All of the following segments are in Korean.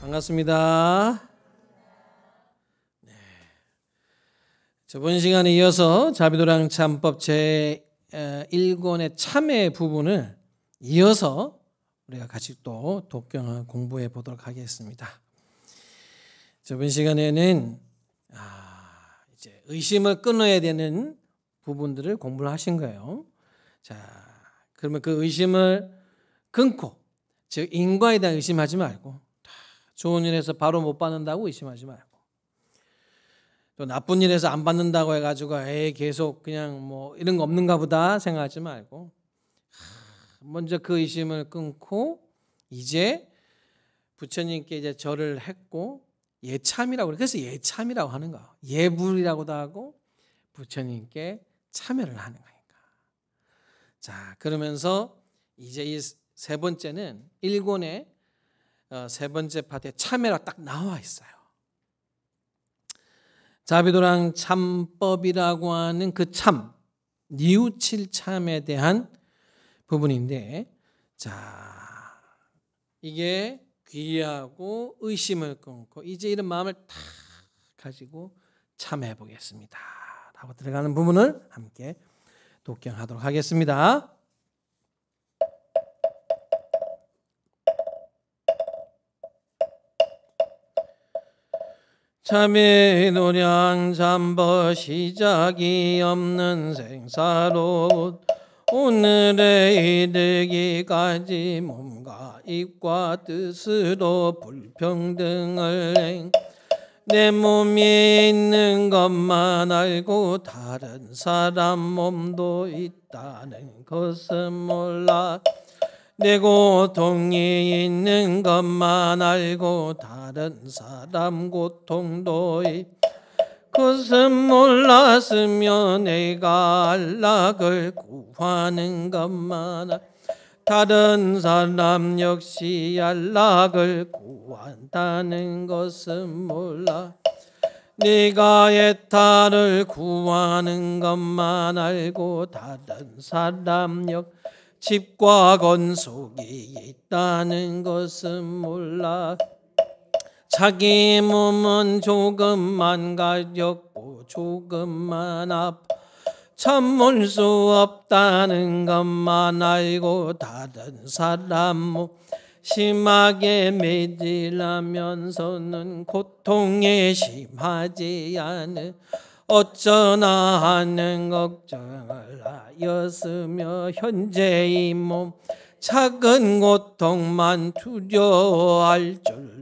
반갑습니다. 네. 저번 시간에 이어서 자비도랑 참법 제 1권의 참회 부분을 이어서 우리가 같이 또 독경을 공부해 보도록 하겠습니다. 저번 시간에는 아, 이제 의심을 끊어야 되는 부분들을 공부를 하신 거예요. 자, 그러면 그 의심을 끊고 즉 인과에 대한 의심하지 말고 좋은 일에서 바로 못 받는다고 의심하지 말고 또 나쁜 일에서 안 받는다고 해가지고 아, 에 계속 그냥 뭐 이런 거 없는가 보다 생각하지 말고 먼저 그 의심을 끊고 이제 부처님께 이제 절을 했고 예참이라고 그래서 예참이라고 하는 거 예불이라고도 하고 부처님께 참여를 하는 거니까 자 그러면서 이제 이세 번째는 일곤의 어, 세 번째 파트에 참회라 딱 나와 있어요. 자비도랑 참법이라고 하는 그 참, 니우칠 참에 대한 부분인데, 자, 이게 귀하고 의심을 끊고, 이제 이런 마음을 다 가지고 참해 보겠습니다. 라고 들어가는 부분을 함께 독경하도록 하겠습니다. 참의 노량 잠버 시작이 없는 생사로 오늘의 이르기까지 몸과 입과 뜻으로 불평등을 행. 내 몸이 있는 것만 알고 다른 사람 몸도 있다는 것은 몰라 내 고통이 있는 것만 알고 다른 사람 고통도 그것은 몰랐으며 내가 안락을 구하는 것만 알 다른 사람 역시 안락을 구한다는 것은 몰라 네가 애타를 구하는 것만 알고 다른 사람 역 집과 건속이 있다는 것은 몰라 자기 몸은 조금만 가렵고 조금만 아 참을 수 없다는 것만 알고 다른 사람 못 심하게 매질하면서는 고통에 심하지 않은 어쩌나 하는 걱정을 하였으며 현재의 몸 작은 고통만 두려워할 줄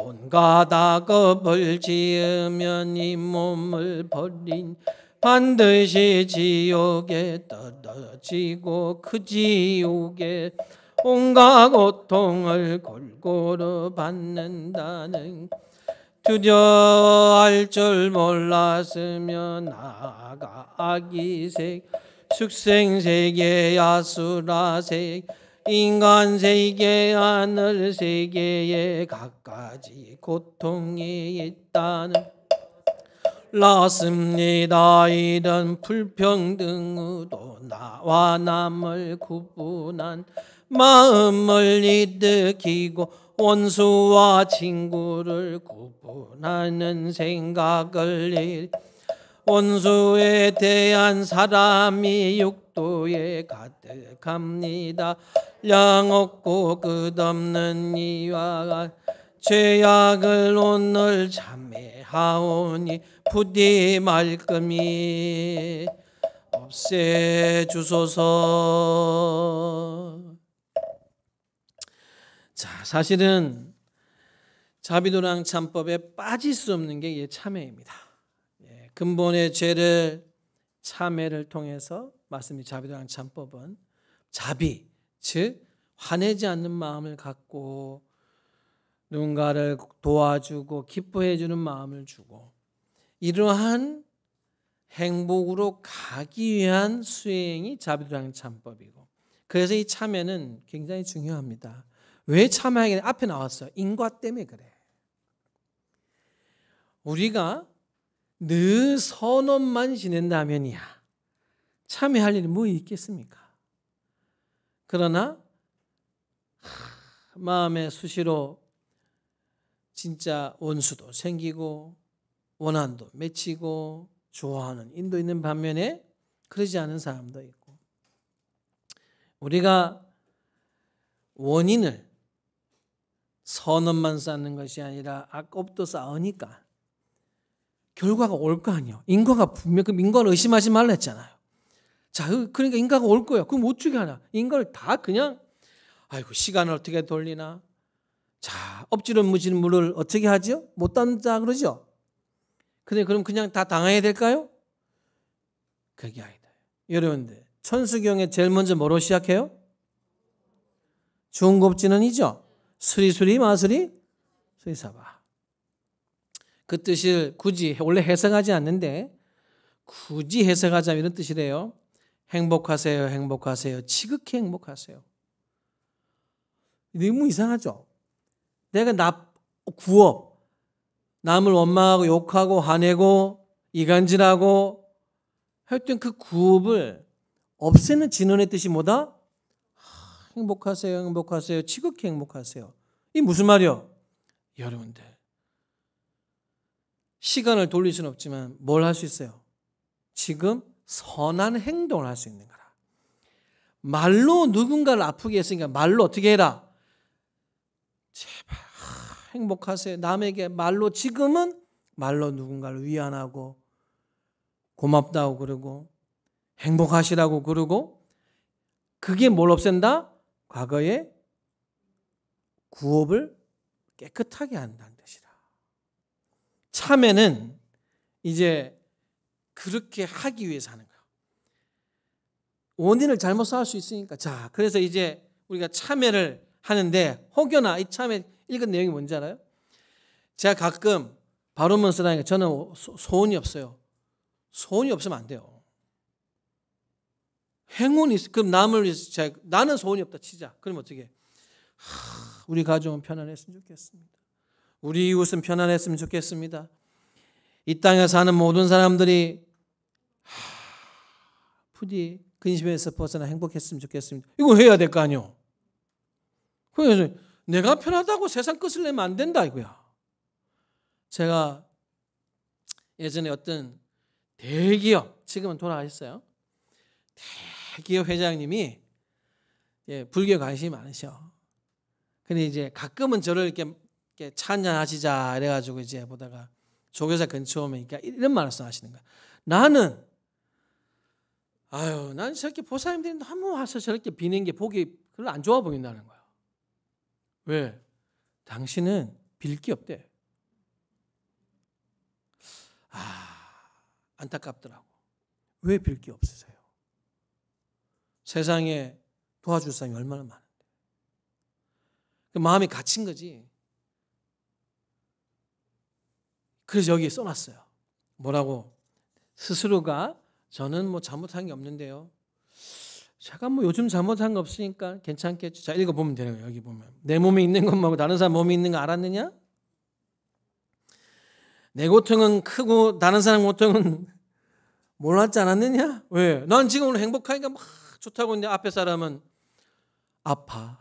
온갖 악업을 지으면 이 몸을 버린 반드시 지옥에 떨어지고 그 지옥에 온갖 고통을 골고루 받는다는 두려할 줄 몰랐으면 나가 아기색 숙생세계 야수라색 인간세계 하늘세계에 각가지 고통이 있다는 라습니다 이런 불평등으로 나와 남을 구분한 마음을 이득히고 원수와 친구를 구분하는 생각을 일 원수에 대한 사람이 육도에 가득합니다. 량 없고 끝없는 이와 죄악을 오늘 참회하오니 부디 말끔히 없애주소서. 자, 사실은 자비도랑 참법에 빠질 수 없는 게 참회입니다. 예, 근본의 죄를 참회를 통해서 말씀이 자비도랑 참법은 자비, 즉 화내지 않는 마음을 갖고 누군가를 도와주고 기뻐해 주는 마음을 주고 이러한 행복으로 가기 위한 수행이 자비도랑 참법이고 그래서 이 참회는 굉장히 중요합니다. 왜 참아야겠냐? 앞에 나왔어요. 인과 때문에 그래. 우리가 늘 선언만 지낸다면이야. 참여할 일이 뭐 있겠습니까? 그러나 마음의 수시로 진짜 원수도 생기고 원한도 맺히고 좋아하는 인도 있는 반면에 그러지 않은 사람도 있고 우리가 원인을 선언만 쌓는 것이 아니라 악까도 쌓으니까 결과가 올 거 아니에요. 인과가 분명 그 인과를 의심하지 말라 했잖아요. 자, 그, 그러니까 인과가 올 거야. 그럼 어떻게 하나? 인과를 다 그냥 아이고 시간을 어떻게 돌리나? 자, 엎지른 무진 물을 어떻게 하지못 담다 그러죠. 근데 그럼 그냥 다 당해야 될까요? 그게 아니다. 여러분들 천수경에 제일 먼저 뭐로 시작해요? 중곱진언이죠. 수리수리 마수리 수리사바. 그 뜻을 굳이 원래 해석하지 않는데 굳이 해석하자면 이런 뜻이래요. 행복하세요, 행복하세요, 지극히 행복하세요. 너무 이상하죠? 내가 나, 구업, 남을 원망하고 욕하고 화내고 이간질하고 하여튼 그 구업을 없애는 진언의 뜻이 뭐다? 행복하세요, 행복하세요, 지극히 행복하세요. 이 무슨 말이요? 여러분들 시간을 돌릴 수는 없지만 뭘 할 수 있어요? 지금 선한 행동을 할 수 있는 거라. 말로 누군가를 아프게 했으니까 말로 어떻게 해라. 제발 행복하세요. 남에게 말로 지금은 말로 누군가를 위안하고 고맙다고 그러고 행복하시라고 그러고 그게 뭘 없앤다? 과거의 구업을 깨끗하게 한다는 뜻이라. 참회는 이제 그렇게 하기 위해서 하는 거예요. 원인을 잘못 쌓을 수 있으니까. 자, 그래서 이제 우리가 참회를 하는데 혹여나 이 참회 읽은 내용이 뭔지 알아요? 제가 가끔 발음만 쓰라니까 저는 소원이 없어요. 소원이 없으면 안 돼요. 행운이 있어. 그럼 남을 위해서 자, 나는 소원이 없다 치자. 그럼 어떻게? 우리 가정은 편안했으면 좋겠습니다. 우리 이웃은 편안했으면 좋겠습니다. 이 땅에 사는 모든 사람들이 하, 부디 근심에서 벗어나 행복했으면 좋겠습니다. 이거 해야 될 거 아니요. 그래서 내가 편하다고 세상 끝을 내면 안 된다 이거야. 제가 예전에 어떤 대기업 지금은 돌아가셨어요. 기의 회장님이 예, 불교에 관심이 많으셔. 근데 이제 가끔은 저를 이렇게, 이렇게 찬양하시자 이래가지고 이제 보다가 조교사 근처 오면 이런 말씀 하시는 거야. 나는 아유, 난 저렇게 보살님들이 너무 와서 저렇게 비는 게 보기 별로 안 좋아 보인다는 거야. 왜? 당신은 빌 게 없대. 아, 안타깝더라고. 왜 빌 게 없으세요? 세상에 도와줄 사람이 얼마나 많은데. 그 마음이 갇힌 거지. 그래서 여기에 써놨어요. 뭐라고? 스스로가 저는 뭐 잘못한 게 없는데요. 제가 뭐 요즘 잘못한 거 없으니까 괜찮겠죠. 자, 읽어보면 되는 거예요. 여기 보면. 내몸이 있는 건 뭐고 다른 사람 몸이 있는 거 알았느냐? 내 고통은 크고 다른 사람 고통은 몰랐지 않았느냐? 왜? 난 지금 오늘 행복하니까 막 좋다고 했는데 앞에 사람은 아파.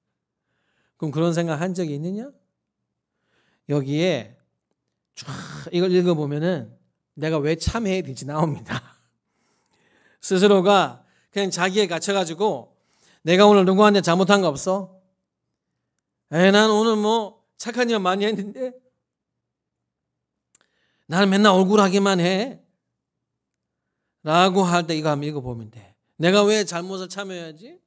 그럼 그런 생각 한 적이 있느냐? 여기에 쫙 이걸 읽어보면은 내가 왜 참해야 되지 나옵니다. 스스로가 그냥 자기에 갇혀가지고 내가 오늘 누구한테 잘못한 거 없어? 에, 난 오늘 뭐 착한 일 많이 했는데 나는 맨날 얼굴 하기만 해. 라고 할 때 이거 한번 읽어보면 돼. 내가 왜 잘못을 참여해야지?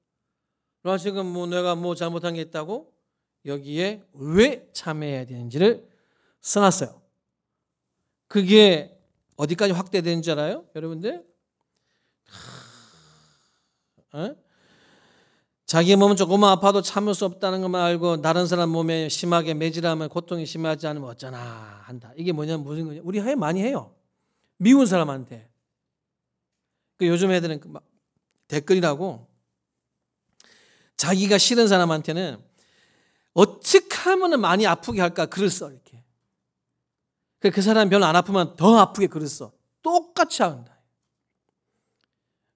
라식은 뭐 내가 뭐 잘못한 게 있다고 여기에 왜참여야 되는지를 써놨어요. 그게 어디까지 확대되는 줄 알아요? 여러분들? 어? 자기 몸은 조금만 아파도 참을 수 없다는 것만 알고 다른 사람 몸에 심하게 매질하면 고통이 심하지 않으면 어쩌나 한다. 이게 뭐냐 무슨 거냐? 우리 하에 많이 해요. 미운 사람한테. 그 요즘 애들은 막 댓글이라고 자기가 싫은 사람한테는 어떻게 하면 많이 아프게 할까 글을 써 이렇게. 그 사람 별로 안 아프면 더 아프게 글을 써. 똑같이 한다.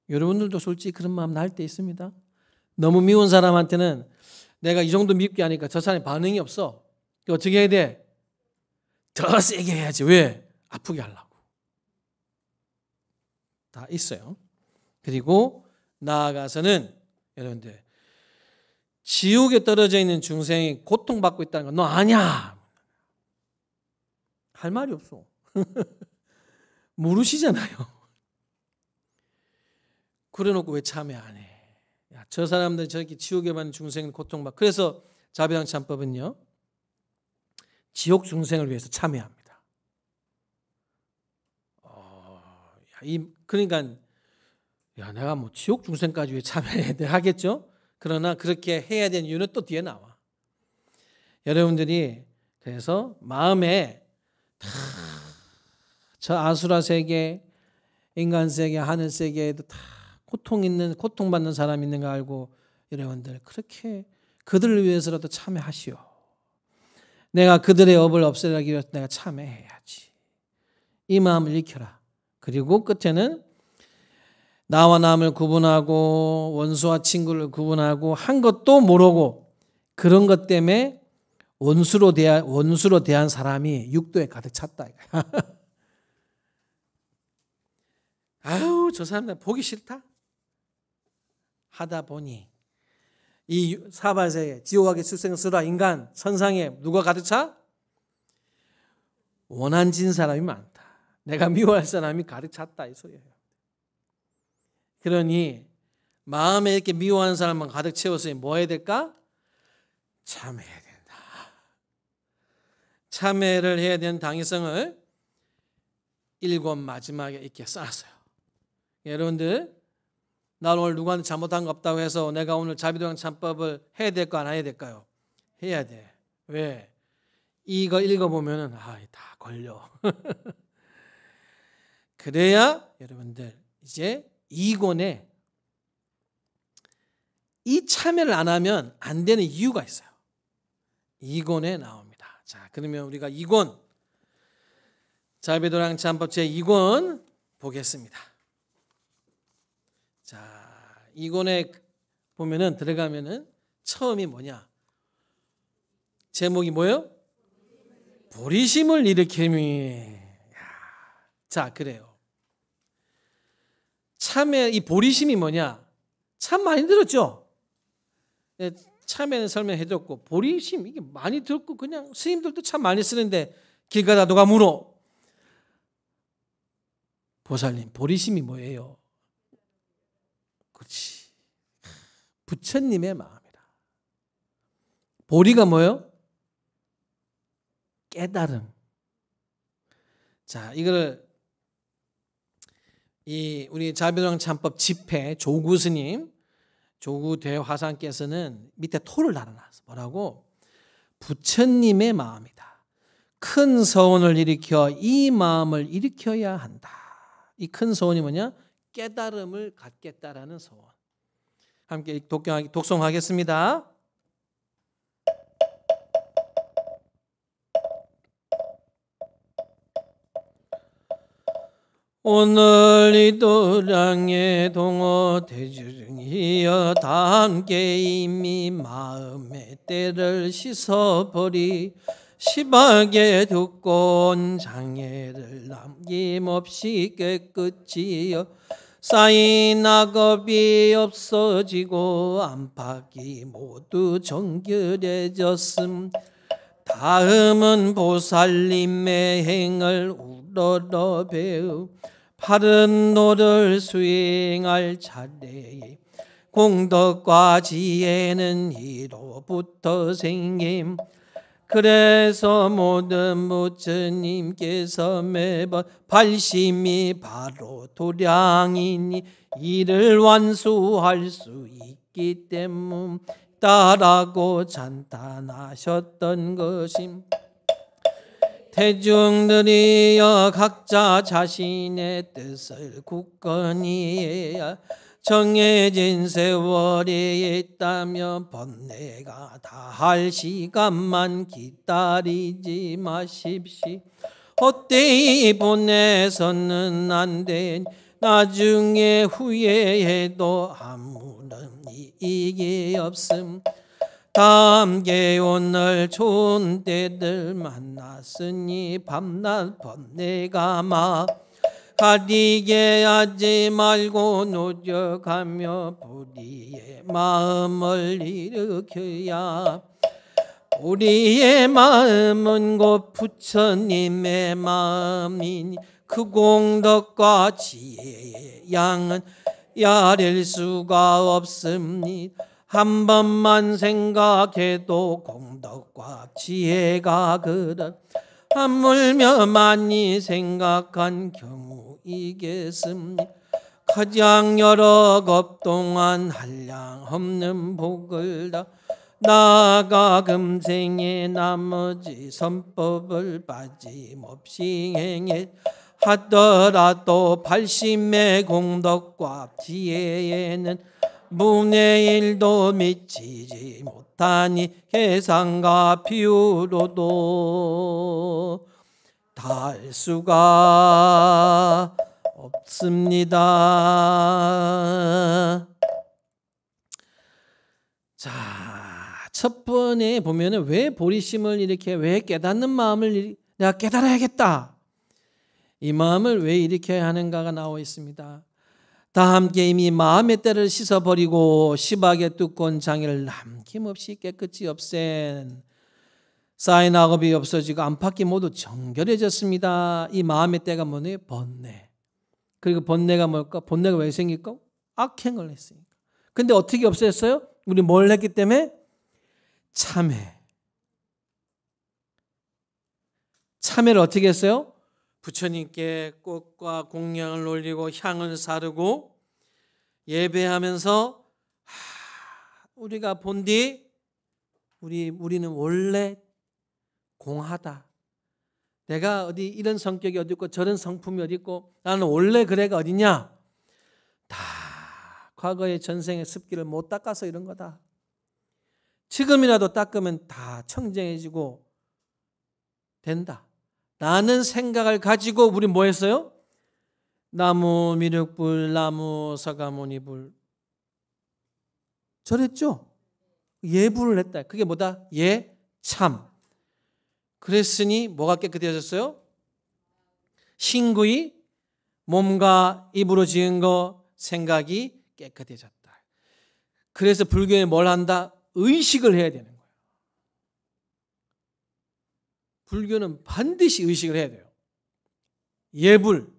여러분들도 솔직히 그런 마음 날 때 있습니다. 너무 미운 사람한테는 내가 이 정도 밉게 하니까 저 사람이 반응이 없어. 어떻게 해야 돼? 더 세게 해야지. 왜? 아프게 하려고. 다 있어요. 그리고 나아가서는 여러분들 지옥에 떨어져 있는 중생이 고통받고 있다는 건 너아니야할 말이 없어. 모르시잖아요. 그래놓고 왜 참회 안 해? 야, 저 사람들 저렇게 지옥에 받 중생은 고통받. 그래서 자비랑 참법은요. 지옥 중생을 위해서 참회합니다. 어, 야, 이, 그러니까 야, 내가 뭐 지옥 중생까지 왜 참여해야 돼? 하겠죠? 그러나 그렇게 해야 되는 이유는 또 뒤에 나와. 여러분들이 그래서 마음에 다 저 아수라 세계, 인간 세계, 하늘 세계에도 다 고통 있는 고통 받는 사람 있는 거 알고 여러분들 그렇게 그들을 위해서라도 참여하시오. 내가 그들의 업을 없애기 위해서 내가 참여해야지. 이 마음을 익혀라. 그리고 끝에는 나와 남을 구분하고 원수와 친구를 구분하고 한 것도 모르고 그런 것 때문에 원수로 대한 원수로 대한 사람이 육도에 가득 찼다. 아우 저 사람들 보기 싫다. 하다 보니 이 사바세에 지옥하게 출생스라 인간 선상에 누가 가득 차? 원한진 사람이 많다. 내가 미워할 사람이 가득 찼다 이 소리예요. 그러니 마음에 이렇게 미워하는 사람만 가득 채웠으니 뭐 해야 될까? 참해야 된다. 참회를 해야 되는 당위성을 일곱 마지막에 이렇게 쌓았어요. 여러분들 나 오늘 누구한테 잘못한 거 없다고 해서 내가 오늘 자비도양 참법을 해야 될까 안 해야 될까요? 해야 돼. 왜? 이거 읽어보면은 아다 걸려. 그래야 여러분들 이제 이권에 이 참여를 안 하면 안 되는 이유가 있어요. 이권에 나옵니다. 자, 그러면 우리가 이권 자베도랑 참법 제2권 보겠습니다. 자, 이권에 보면은 들어가면은 처음이 뭐냐? 제목이 뭐예요? 보리심을 일으킴이. 자, 그래요. 참의 이 보리심이 뭐냐? 참 많이 들었죠? 예, 참에는 설명해줬고 보리심 이게 많이 들었고 그냥 스님들도 참 많이 쓰는데 길 가다 누가 물어 보살님 보리심이 뭐예요? 그렇지 부처님의 마음이다 보리가 뭐요? 깨달음 자 이거를 이 우리 자비노랑 참법 집회 조구 스님 조구 대화상께서는 밑에 토를 달아놨어. 뭐라고? 부처님의 마음이다. 큰 서원을 일으켜 이 마음을 일으켜야 한다. 이 큰 서원이 뭐냐? 깨달음을 갖겠다라는 서원. 함께 독경하기 독송하겠습니다. 오늘 이도량의 동어 대중이여다 함께 이미 마음의 때를 씻어버리 심하게 두꺼운 장애를 남김없이 깨끗이 쌓인 악업이 없어지고 안팎이 모두 정결해졌음 다음은 보살님의 행을 우러러 배우 바른 노를 수행할 차례에 공덕과 지혜는 이로부터 생김 그래서 모든 부처님께서 매번 발심이 바로 도량이니 이를 완수할 수 있기 때문 따라고 찬탄하셨던 것임. 대중들이여 각자 자신의 뜻을 굳건히 정해진 세월이 있다면 번뇌가 다할 시간만 기다리지 마십시 헛되이 보내서는 안되 나중에 후회해도 아무런 이익이 없음 함께 오늘 좋은 때들 만났으니 밤낮 번뇌가마 가리게 하지 말고 노력하며 우리의 마음을 일으켜야 우리의 마음은 곧 부처님의 마음이니 그 공덕과 지혜의 양은 야릴 수가 없습니다. 한 번만 생각해도 공덕과 지혜가 그런 한물며 많이 생각한 경우이겠습니다. 가장 여러 겁 동안 한량 없는 복을 다 나가 금생의 나머지 선법을 빠짐없이 행해 하더라도 발심의 공덕과 지혜에는 문의 일도 미치지 못하니 계산과 비유로도 다할 수가 없습니다. 자, 첫 번에 보면은 왜 보리심을 이렇게 왜 깨닫는 마음을 내가 깨달아야겠다. 이 마음을 왜일으켜 하는가가 나와 있습니다. 다 함께 이미 마음의 때를 씻어버리고 시박의 뚜꺼운 장애를 남김없이 깨끗이 없앤 쌓인 악업이 없어지고 안팎이 모두 정결해졌습니다. 이 마음의 때가 뭐니? 번뇌. 그리고 번뇌가 뭘까? 번뇌가 왜 생길까? 악행을 했으니까. 근데 어떻게 없앴어요? 우리 뭘 했기 때문에? 참회. 참회를 어떻게 했어요? 부처님께 꽃과 공양을 올리고 향을 사르고 예배하면서 하, 우리가 본디 우리 우리는 원래 공하다. 내가 어디 이런 성격이 어디 있고 저런 성품이 어디 있고 나는 원래 그래가 어디냐? 다 과거의 전생의 습기를 못 닦아서 이런 거다. 지금이라도 닦으면 다 청정해지고 된다. 라는 생각을 가지고 우리 뭐 했어요? 나무 미륵불, 나무 사가모니불. 저랬죠? 예불을 했다. 그게 뭐다? 예, 참. 그랬으니 뭐가 깨끗해졌어요? 신구이 몸과 입으로 지은 거 생각이 깨끗해졌다. 그래서 불교에 뭘 한다? 의식을 해야 되는 거예요. 불교는 반드시 의식을 해야 돼요. 예불,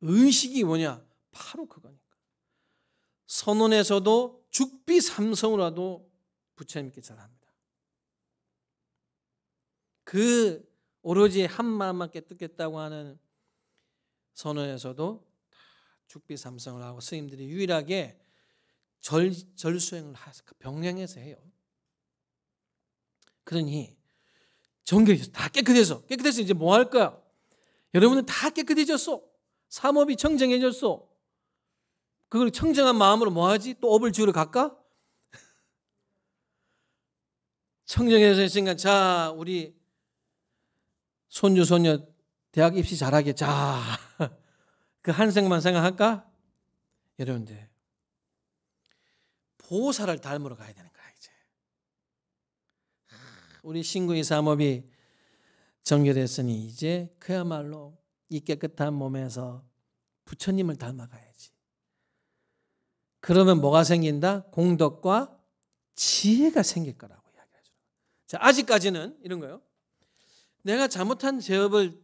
의식이 뭐냐? 바로 그거니까. 선언에서도 죽비 삼성으로라도 부처님께 전합니다. 그 오로지 한 마음만 깨뜨겠다고 하는 선언에서도 죽비 삼성을 하고 스님들이 유일하게 절, 절수행을 병행해서 해요. 그러니 정결해졌다 깨끗해서. 깨끗해서 이제 뭐 할 거야? 여러분은 다 깨끗해졌어. 삼업이 청정해졌어. 그걸 청정한 마음으로 뭐 하지? 또 업을 지으러 갈까? 청정해졌으니까, 자, 우리 손주, 손녀, 대학 입시 잘하게. 자, 그 한생만 생각할까? 여러분들, 보호사를 닮으러 가야 되는 거야. 우리 신구의 사업이 정결했으니 이제 그야말로 이 깨끗한 몸에서 부처님을 닮아가야지. 그러면 뭐가 생긴다? 공덕과 지혜가 생길 거라고 이야기하죠. 자, 아직까지는 이런 거요. 내가 잘못한 제업을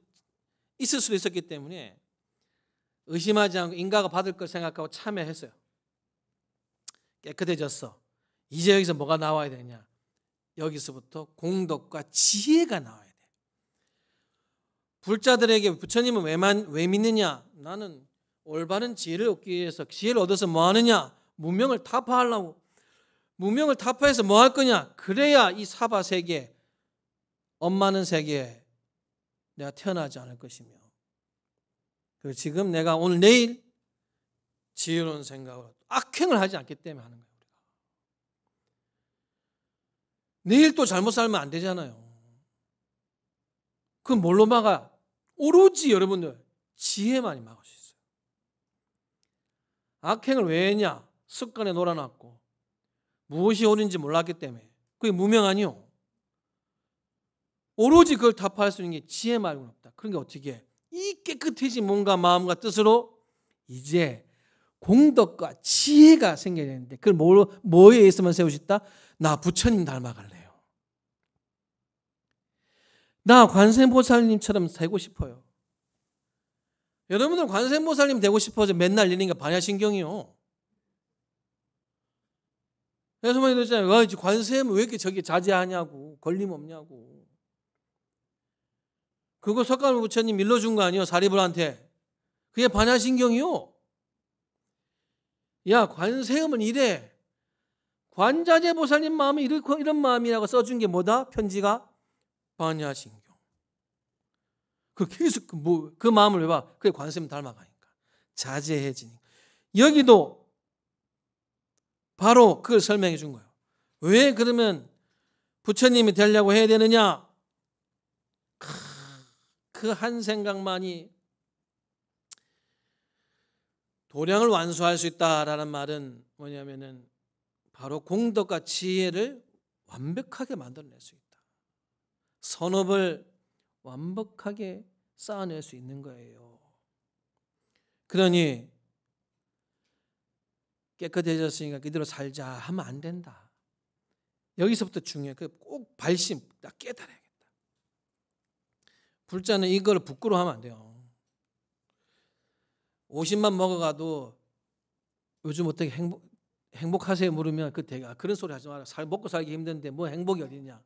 있을 수도 있었기 때문에 의심하지 않고 인가가 받을 걸 생각하고 참여했어요. 깨끗해졌어. 이제 여기서 뭐가 나와야 되냐? 여기서부터 공덕과 지혜가 나와야 돼. 불자들에게 부처님은 왜만 왜 믿느냐? 나는 올바른 지혜를 얻기 위해서 지혜를 얻어서 뭐 하느냐? 무명을 타파하려고. 무명을 타파해서 뭐 할 거냐? 그래야 이 사바 세계 엄마는 세계에 내가 태어나지 않을 것이며. 그 지금 내가 오늘 내일 지혜로운 생각으로 악행을 하지 않기 때문에 하는 거예 내일 또 잘못 살면 안 되잖아요. 그 뭘로 막아? 오로지 여러분들 지혜만이 막을 수 있어요. 악행을 왜 했냐? 습관에 놀아놨고 무엇이 옳은지 몰랐기 때문에 그게 무명아니요. 오로지 그걸 타파할 수 있는 게 지혜 말고는 없다. 그런 게 어떻게 해? 이 깨끗해진 몸과 마음과 뜻으로 이제 공덕과 지혜가 생겨야 되는데 그걸 뭐, 뭐에 의해서 세우셨다? 나 부처님 닮아갈래. 나 관세음보살님처럼 살고 싶어요. 여러분들 관세보살님 되고 싶어서 맨날 내리니 반야신경이요. 그래서 많이 들었잖아요. 와, 관세음왜 이렇게 저기 자제하냐고, 걸림 없냐고. 그거 석가모 부처님 일러준 거 아니에요, 사리불한테. 그게 반야신경이요. 야, 관세음은 이래. 관자재 보살님 마음이 이런, 이런 마음이라고 써준 게 뭐다? 편지가? 반야신경. 그 계속 그, 뭐, 그 마음을 왜 봐? 그게 관세음 닮아가니까. 자제해지니 여기도 바로 그걸 설명해 준 거예요. 왜 그러면 부처님이 되려고 해야 되느냐? 그 한 생각만이 도량을 완수할 수 있다라는 말은 뭐냐면은 바로 공덕과 지혜를 완벽하게 만들어낼 수 있다. 선업을 완벽하게 쌓아낼 수 있는 거예요. 그러니 깨끗해졌으니까 그대로 살자 하면 안 된다. 여기서부터 중요해. 그 꼭 발심, 나 깨달아야겠다. 불자는 이걸 부끄러워하면 안 돼요. 50만 먹어가도 요즘 어떻게 행복, 행복하세요 물으면 그 대가 그런 소리 하지 마라. 살 먹고 살기 힘든데 뭐 행복이 어디냐.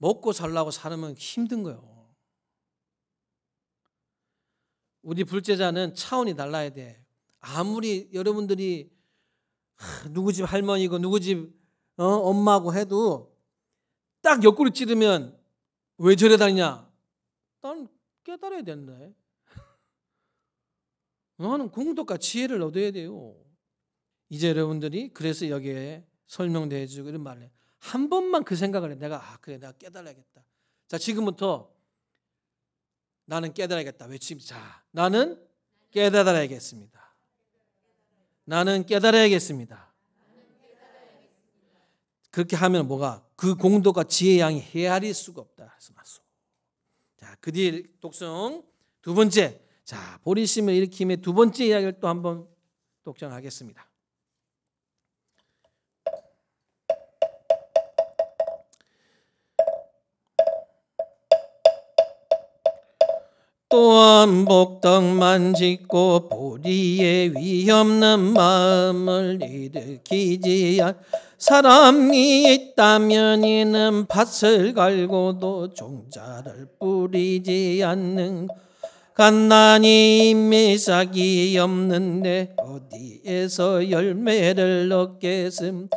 먹고 살라고 살면 힘든 거예요. 우리 불제자는 차원이 달라야 돼. 아무리 여러분들이 누구 집 할머니고 누구 집 어? 엄마고 해도 딱 옆구리 찌르면 왜 저래 다니냐? 난 깨달아야 된다. 나는 공덕과 지혜를 얻어야 돼요. 이제 여러분들이 그래서 여기에 설명도 해주고 이런 말을 해요. 한 번만 그 생각을 해. 내가 아 그래 내가 깨달아야겠다. 자 지금부터 나는 깨달아야겠다. 외치면 자 나는 깨달아야겠습니다. 나는 깨달아야겠습니다. 그렇게 하면 뭐가 그 공도가 지혜 양이 헤아릴 수가 없다. 그래서 소 자, 그뒤 독성 두 번째. 자, 보리심을 일으킴의 두 번째 이야기를 또 한 번 독정하겠습니다. 또한 복덕만 짓고 보리에 위없는 마음을 일으키지 않 사람이 있다면 이는 밭을 갈고도 종자를 뿌리지 않는 간난이 미삭이 없는데 어디에서 열매를 얻겠음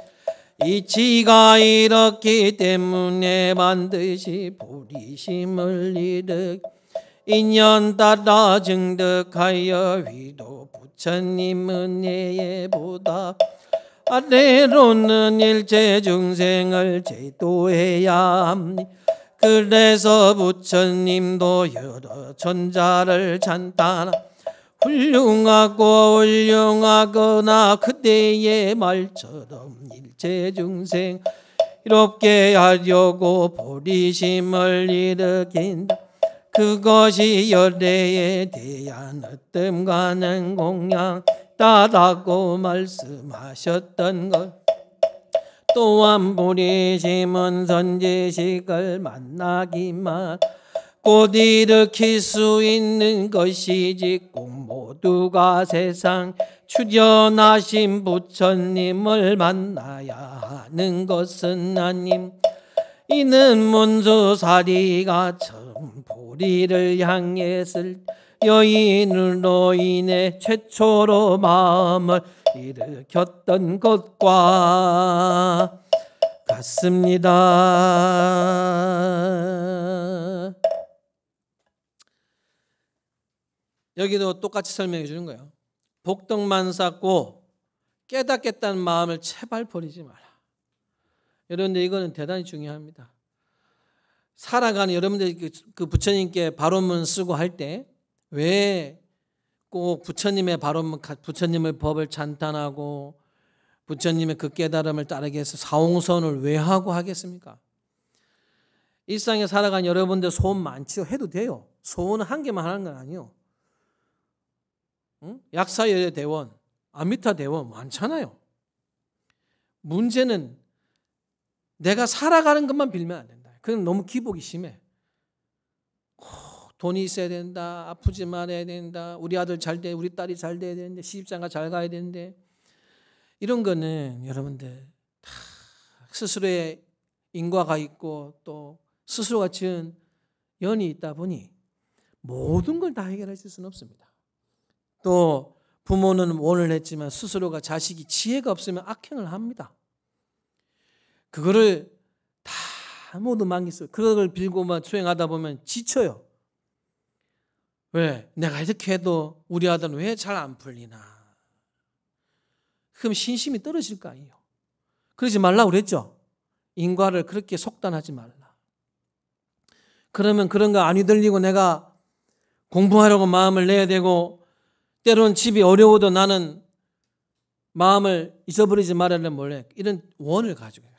이치가 이렇기 때문에 반드시 보리심을 일으키 인연 따라 증득하여 위도 부처님 은혜에 보다 아래로는 일체 중생을 제도해야 합니 그래서 부처님도 여러 천자를 찬탄 훌륭하고 훌륭하거나 그대의 말처럼 일체 중생 이롭게 하려고 보리심을 일으킨다. 그것이 열대에 대한 어뜸가는 공양따다고 말씀하셨던 것 또한 부리심은 선지식을 만나기만 곧 일으킬 수 있는 것이지 꼭 모두가 세상 출연하신 부처님을 만나야 하는 것은 아님 이는 문수사리가 처 보리를 향했을 여인으로 인해 최초로 마음을 일으켰던 것과 같습니다. 여기도 똑같이 설명해 주는 거예요. 복덕만 쌓고 깨닫겠다는 마음을 제발 버리지 마라. 여러분들 이거는 대단히 중요합니다. 살아가는 여러분들 그, 그 부처님께 발언문 쓰고 할 때 왜 꼭 부처님의 발언문 부처님의 법을 찬탄하고 부처님의 그 깨달음을 따르게 해서 사홍선을 왜 하고 하겠습니까? 일상에 살아간 여러분들 소원 많죠 해도 돼요. 소원 한 개만 하는 건 아니요. 응? 약사여의 대원, 아미타 대원 많잖아요. 문제는 내가 살아가는 것만 빌면 안 된다. 그건 너무 기복이 심해. 돈이 있어야 된다. 아프지 말아야 된다. 우리 아들 잘 돼. 우리 딸이 잘 돼야 되는데 시집장가 잘 가야 되는데 이런 거는 여러분들 다 스스로의 인과가 있고 또 스스로가 지은 연이 있다 보니 모든 걸 다 해결할 수는 없습니다. 또 부모는 원을 했지만 스스로가 자식이 지혜가 없으면 악행을 합니다. 그거를 아무도 망했어 그걸 빌고만 수행하다 보면 지쳐요. 왜? 내가 이렇게 해도 우리 아들은 왜 잘 안 풀리나? 그럼 신심이 떨어질 거 아니에요. 그러지 말라 그랬죠? 인과를 그렇게 속단하지 말라. 그러면 그런 거 안 휘둘리고 내가 공부하려고 마음을 내야 되고, 때론 집이 어려워도 나는 마음을 잊어버리지 말아야 몰래 이런 원을 가지고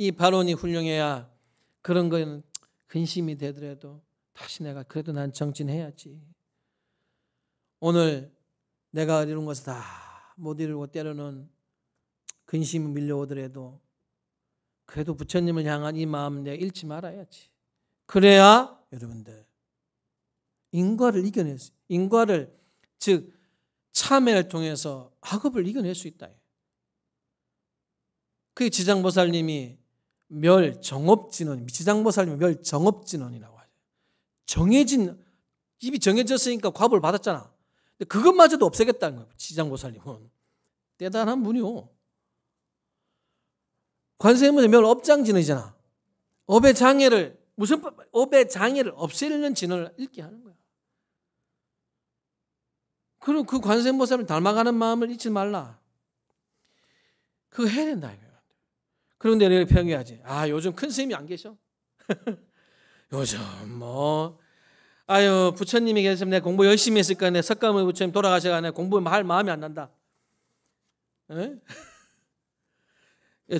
이 발언이 훌륭해야 그런 건 근심이 되더라도 다시 내가 그래도 난 정진해야지. 오늘 내가 이런 것을 다 못 이루고 때로는 근심이 밀려오더라도 그래도 부처님을 향한 이 마음 내가 잃지 말아야지. 그래야 여러분들 인과를 이겨낼 수, 인과를 즉 참회를 통해서 학업을 이겨낼 수 있다. 그 지장보살님이 멸 정업진원, 지장보살님 멸 정업진원이라고 하죠. 정해진 입이 정해졌으니까 과보를 받았잖아. 근데 그것마저도 없애겠다는 거예요. 지장보살님은 대단한 분이요. 관세음은 멸 업장진원이잖아. 업의 장애를 무슨 업의 장애를 없애려는 진원을 읽게 하는 거야. 그럼 그 관세음보살을 닮아가는 마음을 잊지 말라. 그거 해야 된다 이거예요 그런데 내가 평이하지. 아, 요즘 큰 스님이 안 계셔? 요즘 뭐 아유 부처님이 계시면 내 공부 열심히 했을 거네 석가모니 부처님 돌아가셔가 내 공부할 마음이 안 난다.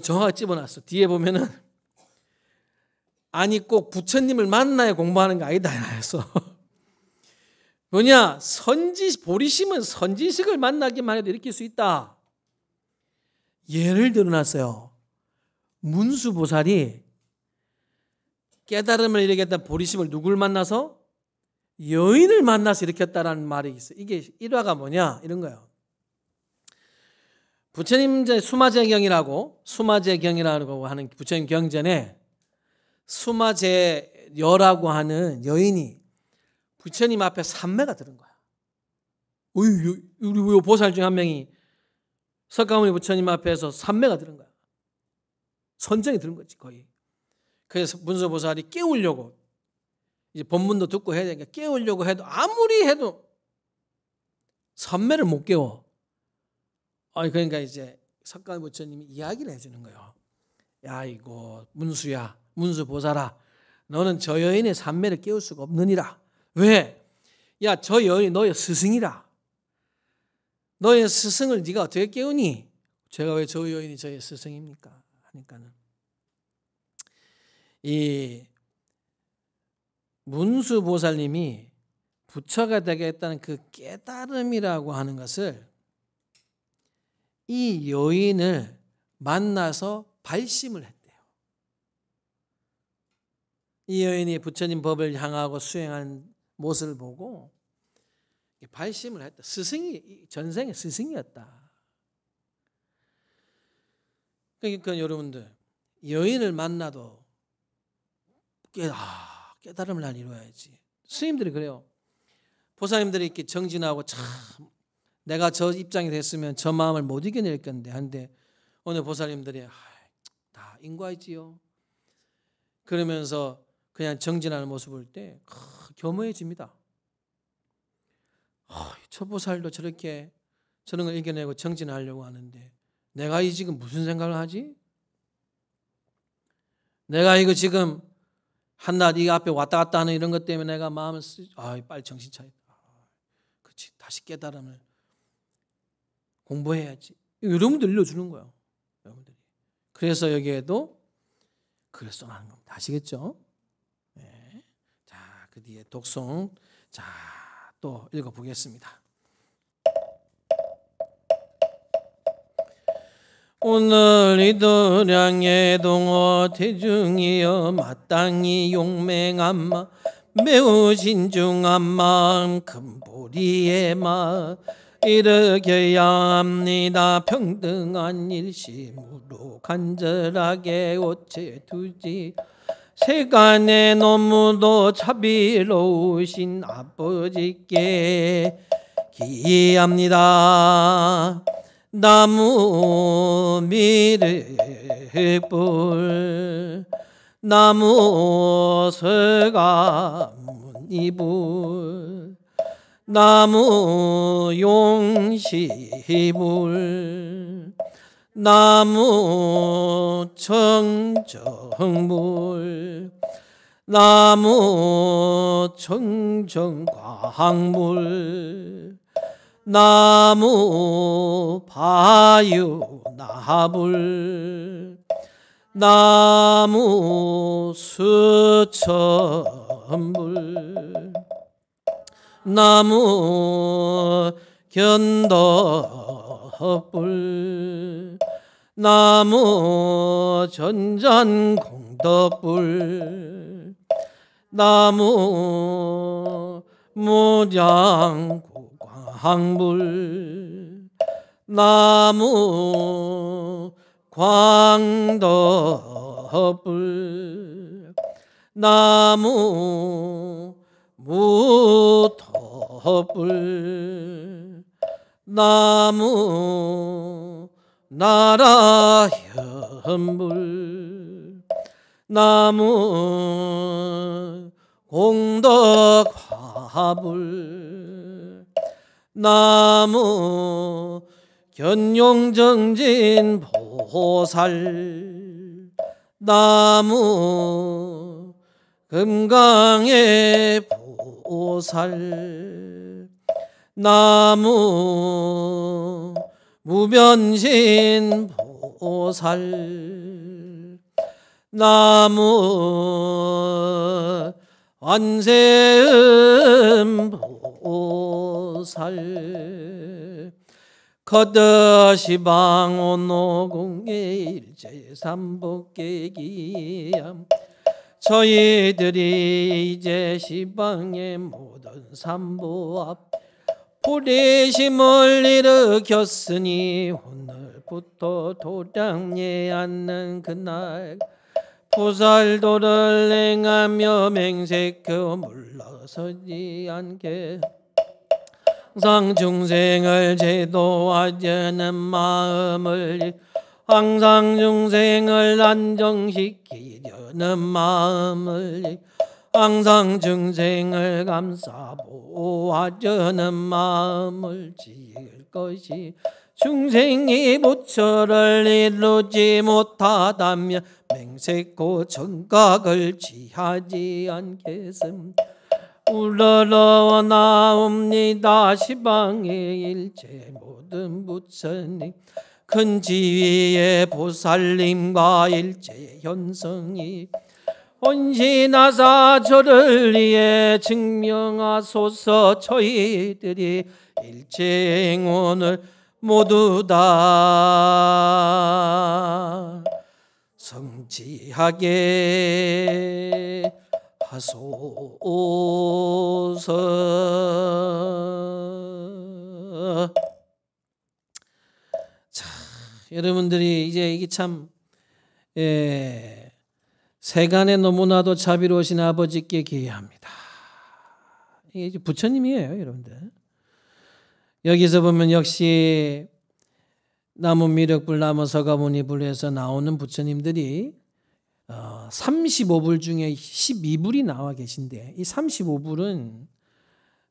정확히 예, 집어놨어. 뒤에 보면은 아니 꼭 부처님을 만나야 공부하는 게 아니다 해서 뭐냐 선지 보리심은 선지식을 만나기만 해도 일으킬 수 있다. 예를 들어놨어요. 문수보살이 깨달음을 일으켰던 보리심을 누굴 만나서 여인을 만나서 일으켰다라는 말이 있어요. 이게 일화가 뭐냐 이런 거예요. 부처님 수마제경이라고 수마제경이라고 하는 부처님 경전에 수마제여라고 하는 여인이 부처님 앞에 삼매가 들은 거야. 우리 보살 중 한 명이 석가모니 부처님 앞에서 삼매가 들은 거야. 선정이 드는 거지 거의. 그래서 문서보살이 깨우려고 이제 본문도 듣고 해야 되니까 깨우려고 해도 아무리 해도 선매를 못 깨워. 아니 그러니까 이제 석가모 부처님이 이야기를 해주는 거예요. 야 이거 문수야 문수 보살아 너는 저 여인의 삼매를 깨울 수가 없느니라. 왜? 야 저 여인이 너의 스승이라. 너의 스승을 네가 어떻게 깨우니? 제가 왜 저 여인이 저의 스승입니까? 하니까는 이 문수 보살님이 부처가 되겠다는 그 깨달음이라고 하는 것을 이 여인을 만나서 발심을 했대요. 이 여인이 부처님 법을 향하고 수행한 모습을 보고 발심을 했다. 스승이 전생에 스승이었다. 그러니까, 그러니까 여러분들 여인을 만나도 깨, 아, 깨달음을 안 이루어야지. 스님들이 그래요. 보살님들이 이렇게 정진하고 참 내가 저 입장이 됐으면 저 마음을 못 이겨낼 건데 한데 오늘 보살님들이 아, 다 인과이지요. 그러면서 그냥 정진하는 모습을 때 겸허해집니다. 아, 저 보살도 저렇게 저런 걸 이겨내고 정진하려고 하는데 내가 이 지금 무슨 생각을 하지? 내가 이거 지금 한낮 이 앞에 왔다 갔다 하는 이런 것 때문에 내가 마음을 쓰, 아 빨리 정신 차려. 아, 그렇지 다시 깨달음을 공부해야지. 여러분들 일러주는 거예 여러분들이. 그래서 여기에도 글을 써놓는 겁니다. 아시겠죠? 네. 자, 그 뒤에 독성. 자, 또 읽어보겠습니다. 오늘 이도량의 동어 태중이여 마땅히 용맹한마 매우 신중한 마음 금보리의 마음 일으켜야 합니다 평등한 일심으로 간절하게 오체 두지 세간에 너무도 자비로우신 아버지께 기이합니다 나무 미륵불 나무 서가문이불 나무 용시불 나무 청정물 나무 청정광물 나무 바유 나불 나무 수천불 나무 견덕불 나무 전잔공덕불 나무 무장 항불 나무 광덕불 나무 무터불 나무 나라 현불 나무 공덕화불 나무 견용정진 보살 나무 금강의 보살 나무 무변신 보살 나무 완세음 보살 오살 거드시방온노공의 일제 삼복계기암 저희들이 이제 시방의 모든 삼보 앞 불의심을 일으켰으니 오늘부터 도량에 앉는 그날 보살도를 행하며 맹세교 물러서지 않게 항상 중생을 제도하자는 마음을 항상 중생을 안정시키려는 마음을 항상 중생을 감싸 보호하자는 마음을 지을 것이 중생이 부처를 이루지 못하다면 맹세코 청각을 지하지 않겠음 울러러 나옵니다 시방의 일체 모든 부처님 큰 지위의 보살님과 일체 현성이 온신하사 저를 위해 증명하소서 저희들이 일체 행원을 모두 다 성지하게 하소서. 자, 여러분들이 이제 이게 참 예, 세간에 너무나도 자비로우신 아버지께 기여합니다. 이게 부처님이에요, 여러분들. 여기서 보면 역시 나무 미륵불 나무 서가모니불에서 나오는 부처님들이 35불 어, 중에 12불이 나와 계신데 이 35불은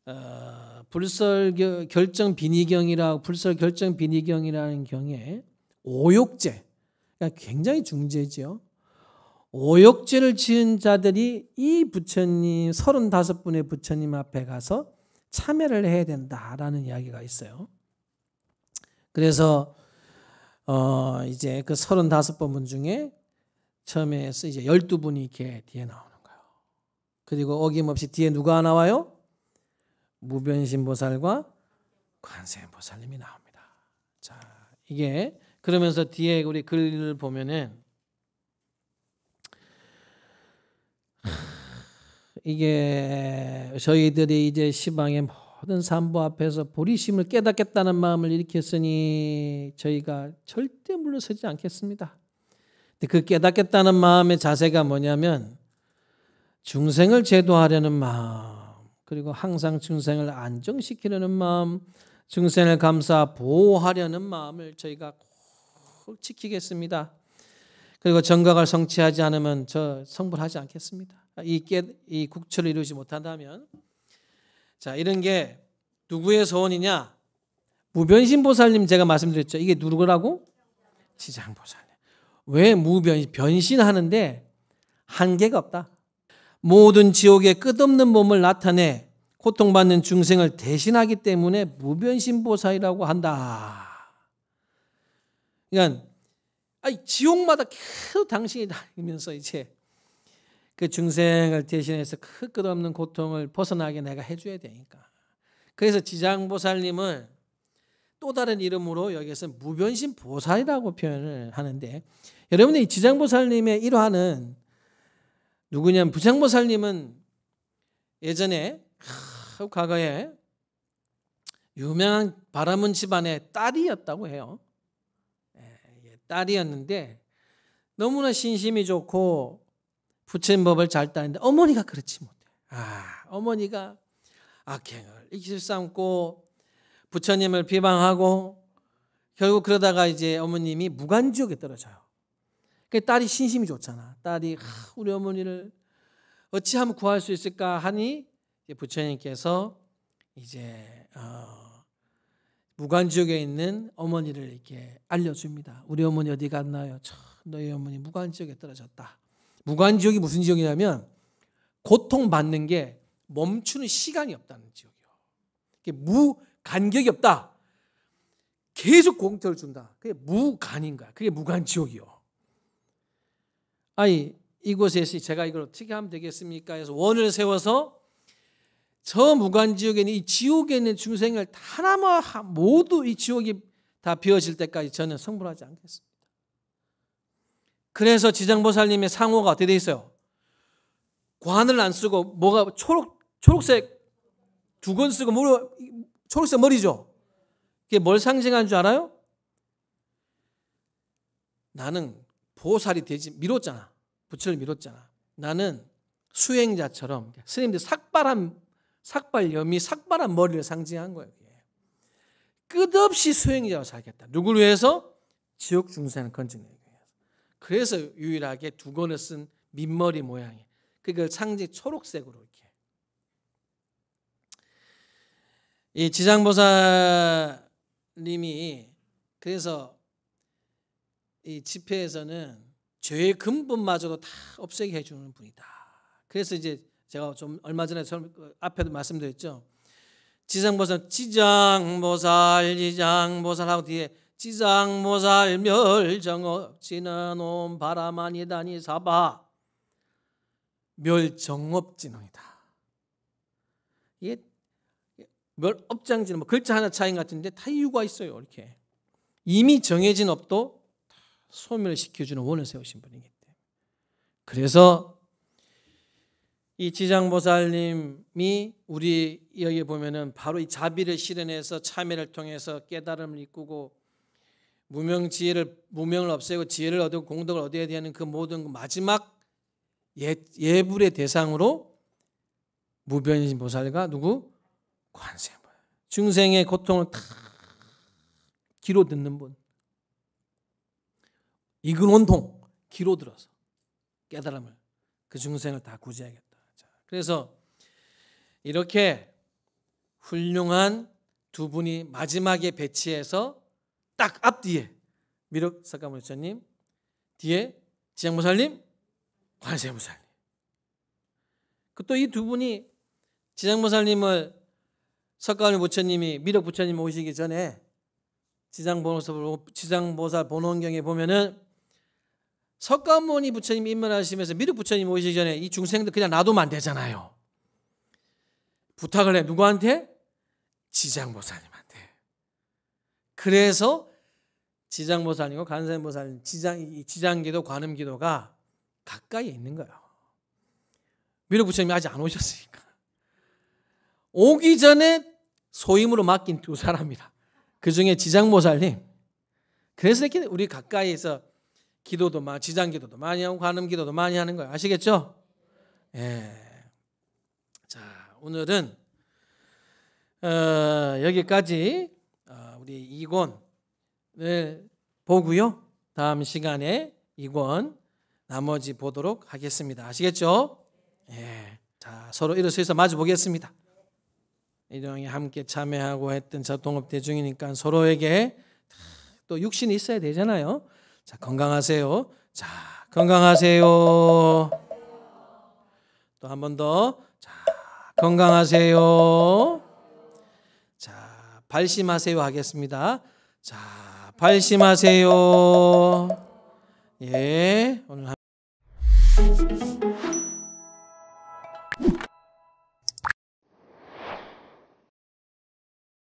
어, 불설 결정 비니경이라 불설 결정 비니경이라는 경에 오욕죄 그러니까 굉장히 중죄죠. 오욕죄를 지은 자들이 이 부처님 35분의 부처님 앞에 가서 참여를 해야 된다라는 이야기가 있어요. 그래서 어 이제 그 35번 중에 처음에서 이제 12분이 이렇게 뒤에 나오는 거예요. 그리고 어김없이 뒤에 누가 나와요? 무변신보살과 관세음보살님이 나옵니다. 자, 이게 그러면서 뒤에 우리 글을 보면은 이게 저희들이 이제 시방의 모든 산부 앞에서 보리심을 깨닫겠다는 마음을 일으켰으니 저희가 절대 물러서지 않겠습니다. 근데 그 깨닫겠다는 마음의 자세가 뭐냐면 중생을 제도하려는 마음, 그리고 항상 중생을 안정시키려는 마음, 중생을 감사 보호하려는 마음을 저희가 꼭 지키겠습니다. 그리고 정각을 성취하지 않으면 저 성불하지 않겠습니다. 이, 깨, 이국철를 이루지 못한다면 자, 이런 게 누구의 소원이냐? 무변신 보살님 제가 말씀드렸죠. 이게 누구라고? 지장 보살님. 왜 무변신 변신하는데 한계가 없다. 모든 지옥의 끝없는 몸을 나타내 고통받는 중생을 대신하기 때문에 무변신 보살이라고 한다. 그러니까 아니, 지옥마다 계속 당신이 다니면서 이제 그 중생을 대신해서 그 끝없는 고통을 벗어나게 내가 해줘야 되니까. 그래서 지장보살님을또 다른 이름으로 여기에서 무변심 보살이라고 표현을 하는데 여러분이 지장보살님의 일화는 누구냐면 부장보살님은 예전에 과거에 유명한 바라문 집안의 딸이었다고 해요. 예, 딸이었는데 너무나 신심이 좋고 부처님법을 잘 따는데 어머니가 그렇지 못해. 아, 어머니가 악행을 일삼고 부처님을 비방하고 결국 그러다가 이제 어머님이 무간지옥에 떨어져요. 그 딸이 신심이 좋잖아. 딸이 아, 우리 어머니를 어찌하면 구할 수 있을까 하니 부처님께서 이제 어, 무간지옥에 있는 어머니를 이렇게 알려줍니다. 우리 어머니 어디 갔나요? 참, 너희 어머니 무간지옥에 떨어졌다. 무관 지옥이 무슨 지옥이냐면 고통받는 게 멈추는 시간이 없다는 지옥이요. 무간격이 없다. 계속 고통을 준다. 그게 무간인 거야. 그게 무간 지옥이요. 아니 이곳에서 제가 이걸 어떻게 하면 되겠습니까? 해서 원을 세워서 저 무간 지옥에 는이 지옥에 있는 중생을 하나만 모두 이 지옥이 다 비어질 때까지 저는 성불하지 않겠습니다. 그래서 지장보살님의 상호가 어떻게 돼 있어요? 관을 안 쓰고 뭐가 초록 초록색 두건 쓰고 머리 초록색 머리죠. 이게 뭘 상징한 줄 알아요? 나는 보살이 되지 미뤘잖아. 부처를 미뤘잖아. 나는 수행자처럼 스님들 삭발한 삭발염이 삭발한 머리를 상징한 거예요. 끝없이 수행자로 살겠다. 누구를 위해서? 지옥 중생을 건지는 그래서 유일하게 두 권을 쓴 민머리 모양의 그걸 상지 초록색으로 이렇게. 이 지장보살님이 그래서 이 집회에서는 죄의 근본마저도 다 없애게 해주는 분이다. 그래서 이제 제가 좀 얼마 전에 그 앞에도 말씀드렸죠. 지장보살, 지장보살, 지장보살하고 뒤에 지장모살 멸정업 지는온 바라마니다니 사바 멸정업 지능이다. 이게 멸업장지는 뭐 글자 하나 차이 같은데 다 이유가 있어요. 이렇게 이미 정해진 업도 소멸시켜주는 원을 세우신 분이기 때문에 그래서 이 지장보살님이 우리 여기 보면은 바로 이 자비를 실현해서 참여를 통해서 깨달음을 이꾸고 무명 지혜를 무명을 없애고 지혜를 얻고 공덕을 얻어야 되는 그 모든 그 마지막 예, 예불의 대상으로 무변신 보살과 누구 관세 중생의 고통을 다 귀로 듣는 분. 이근 온통 귀로 들어서 깨달음을 그 중생을 다 구제하겠다. 자, 그래서 이렇게 훌륭한 두 분이 마지막에 배치해서 딱 앞뒤에 미륵 석가모 목사님 뒤에 지장보살님관세무살님또이두 그 분이 지장모살님을 석가모니 부처님이 미륵 부처님 오시기 전에 지장보살 지장보살 본원경에 보면은 석가모니 부처님 임명하시면서 미륵 부처님 오시기 전에 이 중생들 그냥 놔두면 안 되잖아요. 부탁을 해 누구한테 지장보살님한테 그래서 지장보살님과 간세님보살님 지장, 지장기도 관음기도가 가까이 있는 거예요. 미래 부처님이 아직 안 오셨으니까. 오기 전에 소임으로 맡긴 두 사람이라. 그 중에 지장보살님. 그래서 이렇게 우리 가까이에서 기도도 마, 지장기도도 많이 하고 관음기도도 많이 하는 거예요. 아시겠죠? 예. 자, 오늘은 어, 여기까지 우리 2권을 보고요. 다음 시간에 2권 나머지 보도록 하겠습니다. 아시겠죠? 예. 자, 서로 일어서서 마주 보겠습니다. 이동이 함께 참여하고 했던 자동업 대중이니까 서로에게 또 육신이 있어야 되잖아요. 자, 건강하세요. 자, 건강하세요. 또 한 번 더. 자, 건강하세요. 발심하세요 하겠습니다. 자, 발심하세요. 예, 오늘